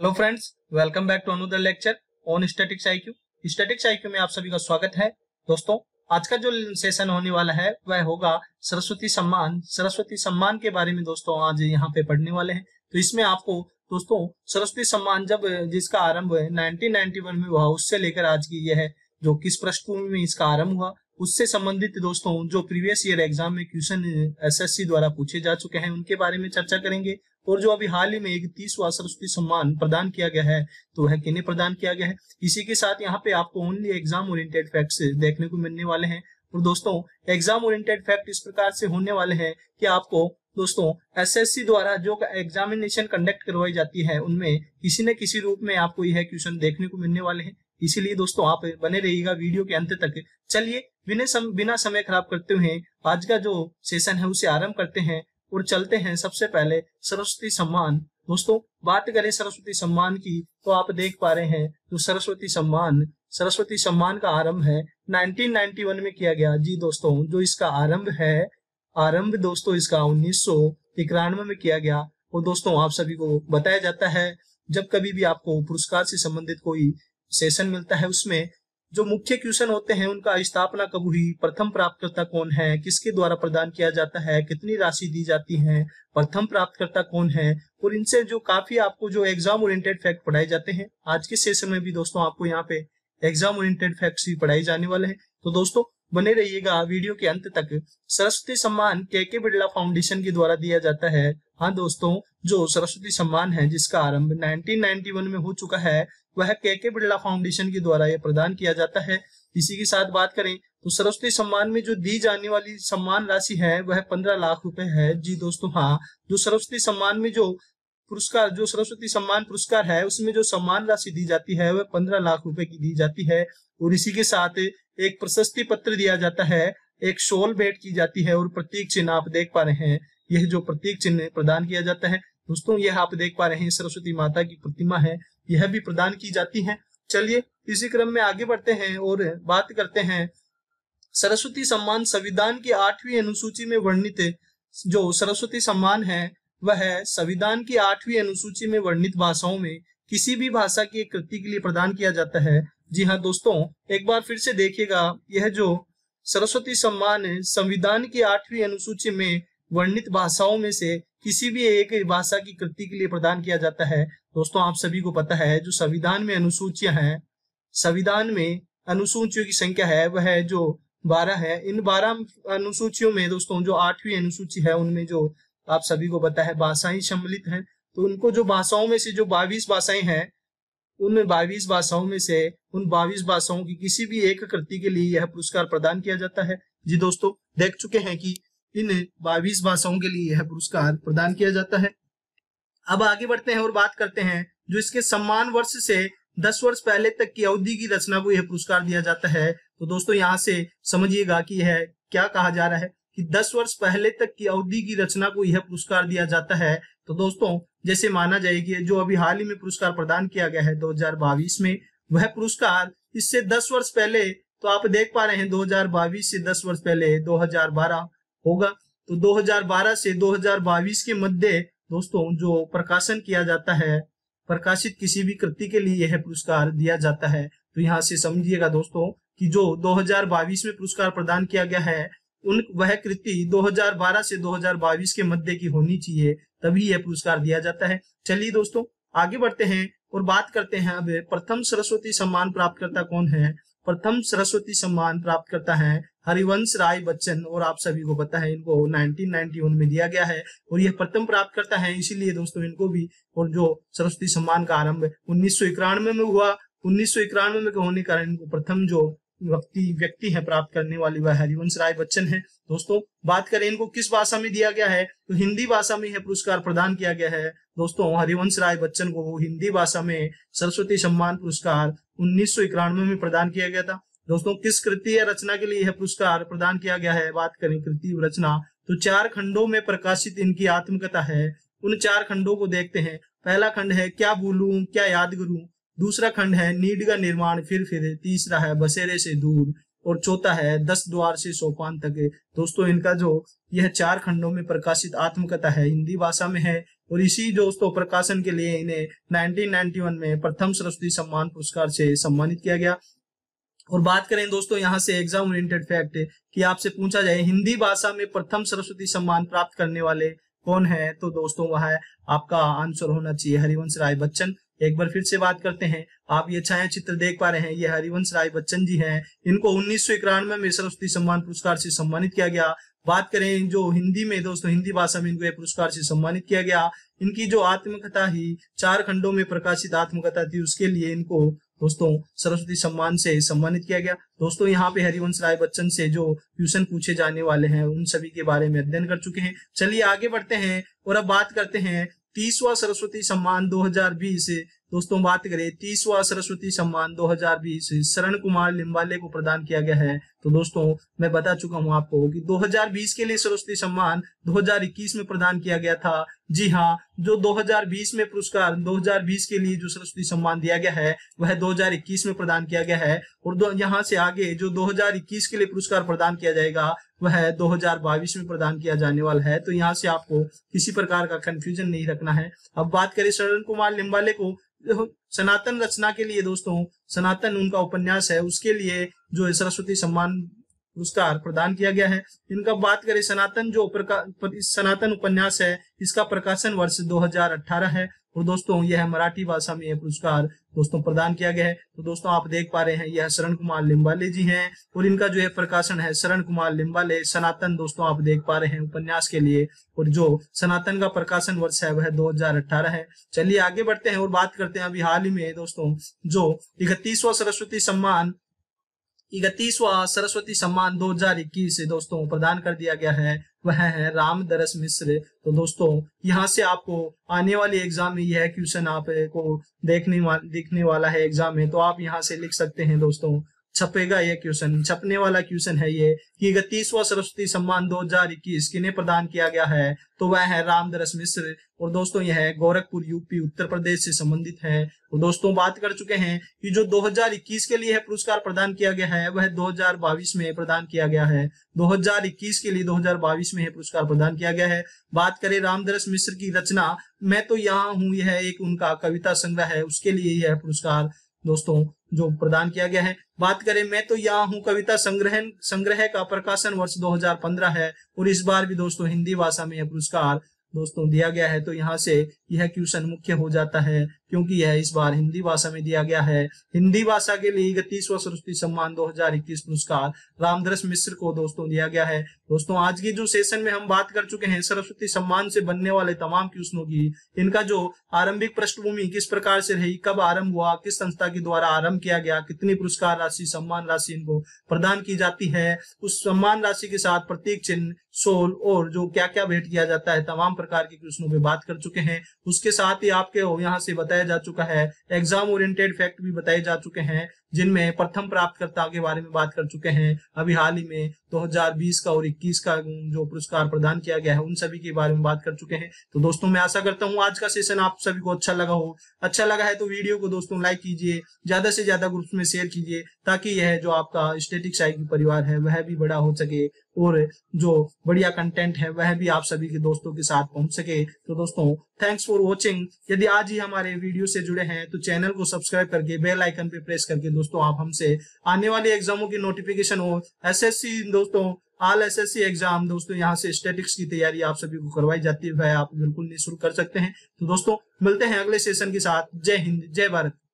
hello friends welcome back to another lecture on statics IQ statics IQ में आप सभी का स्वागत है दोस्तों आज का जो सेशन होने वाला है वह होगा सरस्वती सम्मान सरस्वती सम्मान के बारे में दोस्तों आज यहाँ पे पढ़ने वाले हैं तो इसमें आपको दोस्तों सरस्वती सम्मान जब जिसका आरंभ नाइनटीन में हुआ उससे लेकर आज की यह जो किस पृष्ठभूमि में इसका आरंभ हुआ उससे संबंधित दोस्तों जो प्रीवियस ईयर एग्जाम में क्वेश्चन एसएससी द्वारा पूछे जा चुके हैं उनके बारे में चर्चा करेंगे और जो अभी हाल ही में एक तीसवा सरस्वती सम्मान प्रदान किया गया है तो वह किन्हें प्रदान किया गया है इसी के साथ यहाँ पे आपको ओनली एग्जाम ओरिएंटेड फैक्ट्स देखने को मिलने वाले हैं और दोस्तों एग्जाम ओरिएंटेड फैक्ट इस प्रकार से होने वाले हैं कि आपको दोस्तों एसएससी द्वारा जो एग्जामिनेशन कंडक्ट करवाई जाती है उनमें किसी न किसी रूप में आपको यह क्वेश्चन देखने को मिलने वाले हैं इसीलिए दोस्तों आप बने रहिएगा वीडियो के अंत तक चलिए बिना बिना समय खराब करते हुए आज का जो सेशन है उसे आरंभ करते हैं और चलते हैं सबसे पहले सरस्वती सम्मान दोस्तों बात करें सरस्वती सम्मान की तो आप देख पा रहे हैं जो सरस्वती सम्मान सरस्वती सम्मान का आरंभ है 1991 में किया गया जी दोस्तों जो इसका आरंभ है आरंभ दोस्तों इसका उन्नीस सौ में किया गया और दोस्तों आप सभी को बताया जाता है जब कभी भी आपको पुरस्कार से संबंधित कोई सेशन मिलता है उसमें जो मुख्य क्वेश्चन होते हैं उनका स्थापना कब हुई प्रथम प्राप्तकर्ता कौन है किसके द्वारा प्रदान किया जाता है कितनी राशि दी जाती है प्रथम प्राप्तकर्ता कौन है और इनसे जो काफी आपको जो एग्जाम ओरिएंटेड फैक्ट पढ़ाए जाते हैं आज के सेशन में भी दोस्तों आपको यहाँ पे एग्जाम ओरिएंटेड फैक्ट्स भी पढ़ाए जाने वाले हैं तो दोस्तों बने रहिएगा वीडियो के अंत तक सरस्वती सम्मान के के बिरला फाउंडेशन के द्वारा दिया जाता है हाँ दोस्तों जो सरस्वती सम्मान है जिसका आरंभ 1991 में हो चुका है वह के के बिरला फाउंडेशन के द्वारा यह प्रदान किया जाता है इसी के साथ बात करें तो सरस्वती सम्मान में जो दी जाने वाली सम्मान राशि है वह पंद्रह लाख रुपए है जी दोस्तों हाँ जो सरस्वती सम्मान में जो पुरस्कार जो सरस्वती सम्मान पुरस्कार है उसमें जो सम्मान राशि दी जाती है वह पंद्रह लाख रुपए की दी जाती है और इसी के साथ एक प्रशस्ति पत्र दिया जाता है एक शोल भेंट की जाती है और प्रतीक चिन्ह आप देख पा रहे हैं यह जो प्रतीक चिन्ह प्रदान किया जाता है दोस्तों यह आप देख पा रहे हैं सरस्वती माता की प्रतिमा है यह भी प्रदान की जाती है चलिए इसी क्रम में आगे बढ़ते हैं और बात करते हैं सरस्वती सम्मान संविधान की आठवीं अनुसूची में वर्णित जो सरस्वती सम्मान है वह संविधान की आठवीं अनुसूची में वर्णित भाषाओं में किसी भी भाषा की एक कृति के लिए प्रदान किया जाता है जी हाँ दोस्तों एक बार फिर से देखिएगा यह जो सरस्वती सम्मान संविधान की आठवीं अनुसूची में वर्णित भाषाओं में से किसी भी एक भाषा की कृति के लिए प्रदान किया जाता है दोस्तों आप सभी को पता है जो संविधान में अनुसूचियां हैं संविधान में अनुसूचियों की संख्या है वह है जो बारह है इन बारह अनुसूचियों में दोस्तों जो आठवीं अनुसूची है उनमें जो आप सभी को पता है भाषाएं सम्मिलित हैं तो उनको जो भाषाओं में से जो बाईस भाषाएं हैं उन बाईस भाषाओं में से उन बाईस भाषाओं की किसी भी एक कृति के लिए यह पुरस्कार प्रदान किया जाता है जी दोस्तों देख चुके हैं कि इन बाईस भाषाओं के लिए यह पुरस्कार प्रदान किया जाता है अब आगे बढ़ते हैं और बात करते हैं जो इसके सम्मान वर्ष से दस वर्ष पहले तक की अवधि की रचना को यह पुरस्कार दिया जाता है तो दोस्तों यहाँ से समझिएगा कि यह क्या कहा जा रहा है कि दस वर्ष पहले तक की अवधि की रचना को यह पुरस्कार दिया जाता है तो दोस्तों जैसे माना जाएगी जो अभी हाल ही में पुरस्कार प्रदान किया गया है दो में वह पुरस्कार इससे दस वर्ष पहले तो आप देख पा रहे हैं दो से दस वर्ष पहले दो होगा तो 2012 से 2022 के मध्य दोस्तों जो प्रकाशन किया जाता है प्रकाशित किसी भी कृति के लिए यह पुरस्कार दिया जाता है तो यहाँ से समझिएगा दोस्तों कि जो 2022 में पुरस्कार प्रदान किया गया है उन वह कृति 2012 से 2022 के मध्य की होनी चाहिए तभी यह पुरस्कार दिया जाता है चलिए दोस्तों आगे बढ़ते हैं और बात करते हैं अब प्रथम सरस्वती सम्मान प्राप्त करता कौन है प्रथम सरस्वती सम्मान प्राप्त करता है हरिवंश राय बच्चन और आप सभी को पता है इनको 1991 में दिया गया है और यह प्रथम प्राप्त करता है इसीलिए दोस्तों इनको भी और जो सरस्वती सम्मान का आरंभ उन्नीस में हुआ उन्नीस में होने के कारण इनको प्रथम जो व्यक्ति व्यक्ति है प्राप्त करने वाली वह हरिवंश राय बच्चन है दोस्तों बात करें इनको किस भाषा में दिया गया है तो हिंदी भाषा में यह पुरस्कार प्रदान किया गया है दोस्तों हरिवंश राय बच्चन को हिंदी भाषा में सरस्वती सम्मान पुरस्कार उन्नीस में प्रदान किया गया था दोस्तों किस कृति या रचना के लिए यह पुरस्कार प्रदान किया गया है बात करें कृति रचना तो चार खंडों में प्रकाशित इनकी आत्मकथा है उन चार खंडों को देखते हैं पहला खंड है क्या भूलू क्या याद करूं दूसरा खंड है नीड का निर्माण फिर फिर तीसरा है बसेरे से दूर और चौथा है दस द्वार से सोपान तक दोस्तों इनका जो यह चार खंडों में प्रकाशित आत्मकथा है हिंदी भाषा में है और इसी दोस्तों प्रकाशन के लिए इन्हें 1991 में प्रथम सरस्वती सम्मान पुरस्कार से सम्मानित किया गया और बात करें दोस्तों यहाँ से एग्जाम ओरिएंटेड फैक्ट कि आपसे पूछा जाए हिंदी भाषा में प्रथम सरस्वती सम्मान प्राप्त करने वाले कौन है तो दोस्तों वह आपका आंसर होना चाहिए हरिवंश राय बच्चन एक बार फिर से बात करते हैं आप ये छाया चित्र देख पा रहे हैं ये हरिवंश राय बच्चन जी हैं इनको उन्नीस सौ में सरस्वती सम्मान पुरस्कार से सम्मानित किया गया बात करें जो हिंदी में दोस्तों हिंदी भाषा में इनको यह पुरस्कार से सम्मानित किया गया इनकी जो आत्मकथा ही चार खंडों में प्रकाशित आत्मकथा थी उसके लिए इनको दोस्तों सरस्वती सम्मान से सम्मानित किया गया दोस्तों यहाँ पे हरिवंश राय बच्चन से जो क्वेश्चन पूछे जाने वाले हैं उन सभी के बारे में अध्ययन कर चुके हैं चलिए आगे बढ़ते हैं और अब बात करते हैं तीसवा सरस्वती सम्मान 2020 दोस्तों बात करें तीसवा सरस्वती सम्मान 2020 शरण कुमार लिम्बाले को प्रदान किया गया है तो दोस्तों मैं बता चुका हूं आपको कि 2020 के लिए सरस्वती सम्मान 2021 में प्रदान किया गया था जी हाँ जो 2020 में पुरस्कार 2020 के लिए जो सरस्वती सम्मान दिया गया है वह 2021 में प्रदान किया गया है और यहाँ से आगे जो 2021 के लिए पुरस्कार प्रदान किया जाएगा वह 2022 में प्रदान किया जाने वाला है तो यहाँ से आपको किसी प्रकार का कंफ्यूजन नहीं रखना है अब बात करें शरण कुमार लिम्बाले को सनातन रचना के लिए दोस्तों सनातन उनका उपन्यास है उसके लिए जो सरस्वती सम्मान पुरस्कार प्रदान किया गया है इनका बात करें सनातन जो प्रका, सनातन उपन्यास है इसका प्रकाशन वर्ष 2018 है तो दोस्तों यह मराठी भाषा में यह पुरस्कार दोस्तों प्रदान किया गया है तो दोस्तों आप देख पा रहे हैं यह शरण कुमार लिम्बाले जी हैं और इनका जो है प्रकाशन है शरण कुमार लिम्बाले सनातन दोस्तों आप देख पा रहे हैं उपन्यास के लिए और जो सनातन का प्रकाशन वर्ष है वह दो है चलिए आगे बढ़ते हैं और बात करते हैं अभी हाल ही में दोस्तों जो इकतीसवा सरस्वती सम्मान इकतीसवा सरस्वती सम्मान 2021 से दोस्तों प्रदान कर दिया गया है वह है रामदरस मिश्र तो दोस्तों यहाँ से आपको आने वाले एग्जाम में यह क्वेश्चन आपको देखने वा, देखने वाला है एग्जाम में तो आप यहाँ से लिख सकते हैं दोस्तों छपेगा यह क्वेश्चन छपने वाला क्वेश्चन है ये कि इकतीसवा सरस्वती सम्मान 2021 किन्हें प्रदान किया गया है तो वह है रामदरस मिश्र और दोस्तों यह गोरखपुर यूपी उत्तर प्रदेश से संबंधित है और दोस्तों बात कर चुके हैं कि जो 2021 के लिए पुरस्कार प्रदान किया गया है वह 2022 में प्रदान किया गया है 2021 के लिए 2022 में यह पुरस्कार प्रदान किया गया है बात करें रामदरस मिश्र की रचना मैं तो यहाँ हूँ यह एक उनका कविता संग्रह है उसके लिए यह पुरस्कार दोस्तों जो प्रदान किया गया है बात करें मैं तो यहाँ हूँ कविता संग्रह संग्रह का प्रकाशन वर्ष 2015 है और इस बार भी दोस्तों हिंदी भाषा में यह पुरस्कार दोस्तों दिया गया है तो यहाँ से यह क्वेश्चन मुख्य हो जाता है क्योंकि यह इस बार हिंदी भाषा में दिया गया है हिंदी भाषा के लिए इकतीसवा सरस्वती सम्मान 2021 पुरस्कार रामधरस मिश्र को दोस्तों दिया गया है दोस्तों आज के जो सेशन में हम बात कर चुके हैं सरस्वती सम्मान से बनने वाले तमाम क्वेश्चनों की इनका जो आरंभिक पृष्ठभूमि किस प्रकार से रही कब आरंभ हुआ किस संस्था के द्वारा आरंभ किया गया कितनी पुरस्कार राशि सम्मान राशि इनको प्रदान की जाती है उस सम्मान राशि के साथ प्रतीक चिन्ह सोल और जो क्या क्या भेंट किया जाता है तमाम प्रकार के क्वेश्चनों पे बात कर चुके हैं उसके साथ ही आपके यहाँ से बताया जा चुका है एग्जाम ओरिएंटेड फैक्ट भी बताए जा चुके हैं जिनमें प्रथम प्राप्तकर्ता के बारे में बात कर चुके हैं अभी हाल ही में 2020 का और 21 का जो पुरस्कार प्रदान किया गया है उन सभी के बारे में बात कर चुके हैं तो दोस्तों मैं आशा करता हूँ आज का सेशन आप सभी को अच्छा लगा हो अच्छा लगा है तो वीडियो को दोस्तों लाइक कीजिए ज्यादा से ज्यादा ग्रुप्स में शेयर कीजिए ताकि यह जो आपका स्टेटिक साइकिल परिवार है वह भी बड़ा हो सके और जो बढ़िया कंटेंट है वह भी आप सभी के दोस्तों के साथ पहुंच सके तो दोस्तों थैंक्स फॉर वॉचिंग यदि आज ही हमारे वीडियो से जुड़े हैं तो चैनल को सब्सक्राइब करके बेल आइकन पे प्रेस करके दोस्तों आप हमसे आने वाले एग्जामों की नोटिफिकेशन हो एसएससी दोस्तों आल एसएससी एग्जाम दोस्तों यहाँ से स्टेटिक्स की तैयारी आप सभी को करवाई जाती है वह आप बिल्कुल निःशुल्क कर सकते हैं तो दोस्तों मिलते हैं अगले सेशन के साथ जय हिंद जय भारत